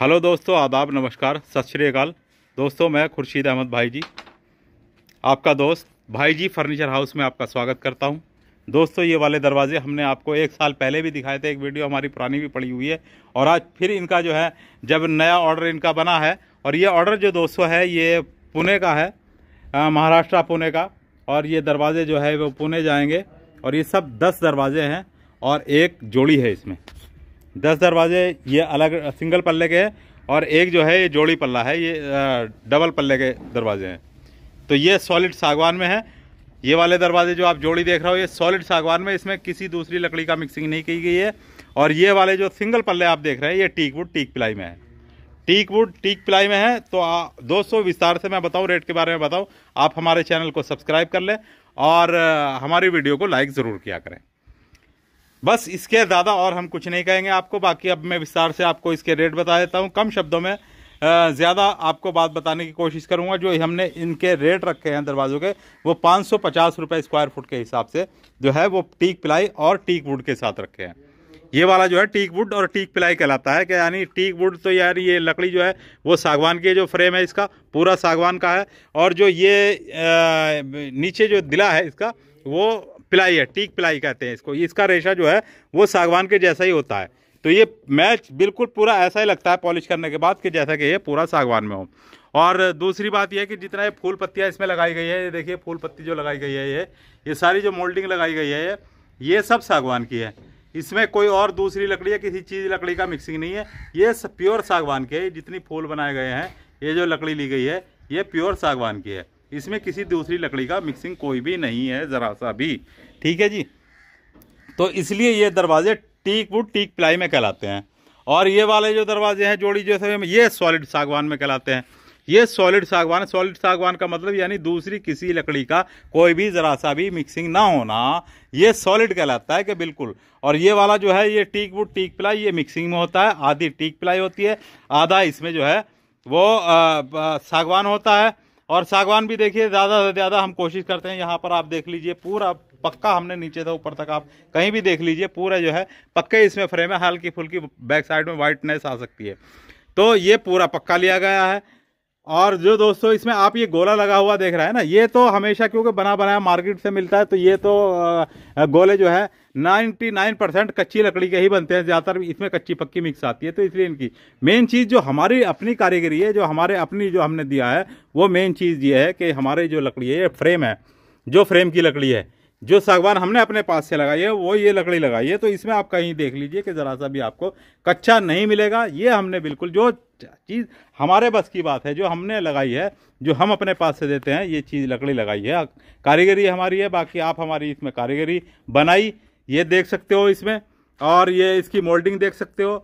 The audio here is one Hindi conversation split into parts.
हेलो दोस्तों आदाब नमस्कार सत श्रीकाल दोस्तों मैं खुर्शीद अहमद भाई जी आपका दोस्त भाई जी फर्नीचर हाउस में आपका स्वागत करता हूं दोस्तों ये वाले दरवाज़े हमने आपको एक साल पहले भी दिखाए थे एक वीडियो हमारी पुरानी भी पड़ी हुई है और आज फिर इनका जो है जब नया ऑर्डर इनका बना है और ये ऑर्डर जो दोस्तों है ये पुणे का है महाराष्ट्र पुणे का और ये दरवाज़े जो है वो पुणे जाएंगे और ये सब दस दरवाजे हैं और एक जोड़ी है इसमें दस दरवाजे ये अलग सिंगल पल्ले के और एक जो है ये जोड़ी पल्ला है ये डबल पल्ले के दरवाजे हैं तो ये सॉलिड सागवान में है ये वाले दरवाजे जो आप जोड़ी देख रहे हो ये सॉलिड सागवान में इसमें किसी दूसरी लकड़ी का मिक्सिंग नहीं की गई है और ये वाले जो सिंगल पल्ले आप देख रहे हैं ये टीक वुड टीक पिलाई में है टीक वुड टीक पिलाई में है तो दो विस्तार से मैं बताऊँ रेट के बारे में बताऊँ आप हमारे चैनल को सब्सक्राइब कर लें और हमारी वीडियो को लाइक ज़रूर किया करें बस इसके ज़्यादा और हम कुछ नहीं कहेंगे आपको बाकी अब मैं विस्तार से आपको इसके रेट बता देता हूँ कम शब्दों में ज़्यादा आपको बात बताने की कोशिश करूँगा जो हमने इनके रेट रखे हैं दरवाज़ों के वो पाँच सौ स्क्वायर फुट के हिसाब से जो है वो टीक प्लाई और टीक वुड के साथ रखे हैं ये वाला जो है टीक वुड और टीक प्लाई कहलाता है कि यानी टीक वुड तो यार ये लकड़ी जो है वो सागवान की जो फ्रेम है इसका पूरा सागवान का है और जो ये नीचे जो दिला है इसका वो पिलाई है टीक पिलाई कहते हैं इसको इसका रेशा जो है वो सागवान के जैसा ही होता है तो ये मैच बिल्कुल पूरा ऐसा ही लगता है पॉलिश करने के बाद कि जैसा कि ये पूरा सागवान में हो और दूसरी बात यह है कि जितना ये फूल पत्तियाँ इसमें लगाई गई है ये देखिए फूल पत्ती जो लगाई गई है ये ये सारी जो मोल्डिंग लगाई गई है ये सब सागवान की है इसमें कोई और दूसरी लकड़ी या किसी चीज़ लकड़ी का मिक्सिंग नहीं है ये प्योर सागवान के जितनी फूल बनाए गए हैं ये जो लकड़ी ली गई है ये प्योर सागवान की है इसमें किसी दूसरी लकड़ी का मिक्सिंग कोई भी नहीं है ज़रा सा भी ठीक है जी तो इसलिए ये दरवाजे टीक वुड टीक प्लाई में कहलाते हैं और ये वाले जो दरवाजे हैं जोड़ी जैसे ये सॉलिड सागवान में कहलाते हैं ये सॉलिड सागवान सॉलिड सागवान का मतलब यानी दूसरी किसी लकड़ी का कोई भी ज़रा सा भी मिक्सिंग ना होना ये सॉलिड कहलाता है कि बिल्कुल और ये वाला जो है ये टीक वुड टीक प्लाई ये मिक्सिंग में होता है आधी टीक प्लाई होती है आधा इसमें जो है वो आ, आ, सागवान होता है और सागवान भी देखिए ज़्यादा से ज़्यादा हम कोशिश करते हैं यहाँ पर आप देख लीजिए पूरा पक्का हमने नीचे से ऊपर तक आप कहीं भी देख लीजिए पूरा जो है पक्के इसमें फ्रेम है हल्की फुल्की बैक साइड में वाइटनेस आ सकती है तो ये पूरा पक्का लिया गया है और जो दोस्तों इसमें आप ये गोला लगा हुआ देख रहा है ना ये तो हमेशा क्योंकि बना बनाया मार्केट से मिलता है तो ये तो गोले जो है 99 परसेंट कच्ची लकड़ी के ही बनते हैं ज़्यादातर इसमें कच्ची पक्की मिक्स आती है तो इसलिए इनकी मेन चीज़ जो हमारी अपनी कारीगरी है जो हमारे अपनी जो हमने दिया है वो मेन चीज़ ये है कि हमारे जो लकड़ी है ये फ्रेम है जो फ्रेम की लकड़ी है जो सागवान हमने अपने पास से लगाई है वो ये लकड़ी लगाई है तो इसमें आप कहीं देख लीजिए कि ज़रा सा भी आपको कच्चा नहीं मिलेगा ये हमने बिल्कुल जो चीज़ हमारे बस की बात है जो हमने लगाई है जो हम अपने पास से देते हैं ये चीज़ लकड़ी लगाई है कारीगरी हमारी है बाकी आप हमारी इसमें कारीगरी बनाई ये देख सकते हो इसमें और ये इसकी मोल्डिंग देख सकते हो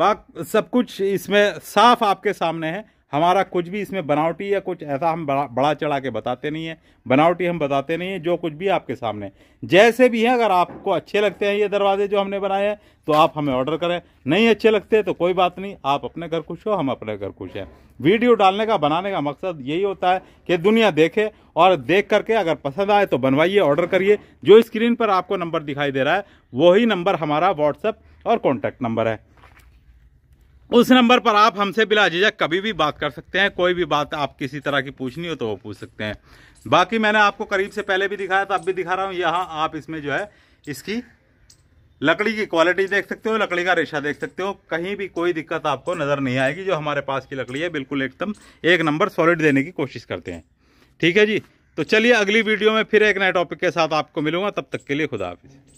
बा सब कुछ इसमें साफ आपके सामने है हमारा कुछ भी इसमें बनावटी या कुछ ऐसा हम बड़ा बड़ा चढ़ा के बताते नहीं है बनावटी हम बताते नहीं है जो कुछ भी आपके सामने जैसे भी हैं अगर आपको अच्छे लगते हैं ये दरवाजे जो हमने बनाए हैं तो आप हमें ऑर्डर करें नहीं अच्छे लगते तो कोई बात नहीं आप अपने घर खुश हो हम अपने घर खुश हैं वीडियो डालने का बनाने का मकसद यही होता है कि दुनिया देखे और देख करके अगर पसंद आए तो बनवाइए ऑर्डर करिए जो स्क्रीन पर आपको नंबर दिखाई दे रहा है वही नंबर हमारा व्हाट्सअप और कॉन्टैक्ट नंबर है उस नंबर पर आप हमसे बिला झिझक कभी भी बात कर सकते हैं कोई भी बात आप किसी तरह की पूछनी हो तो वो पूछ सकते हैं बाकी मैंने आपको करीब से पहले भी दिखाया था अब भी दिखा रहा हूँ यहाँ आप इसमें जो है इसकी लकड़ी की क्वालिटी देख सकते हो लकड़ी का रेशा देख सकते हो कहीं भी कोई दिक्कत आपको नज़र नहीं आएगी जो हमारे पास की लकड़ी है बिल्कुल एकदम एक नंबर सॉलिड देने की कोशिश करते हैं ठीक है जी तो चलिए अगली वीडियो में फिर एक नए टॉपिक के साथ आपको मिलूंगा तब तक के लिए खुदा हाफिज़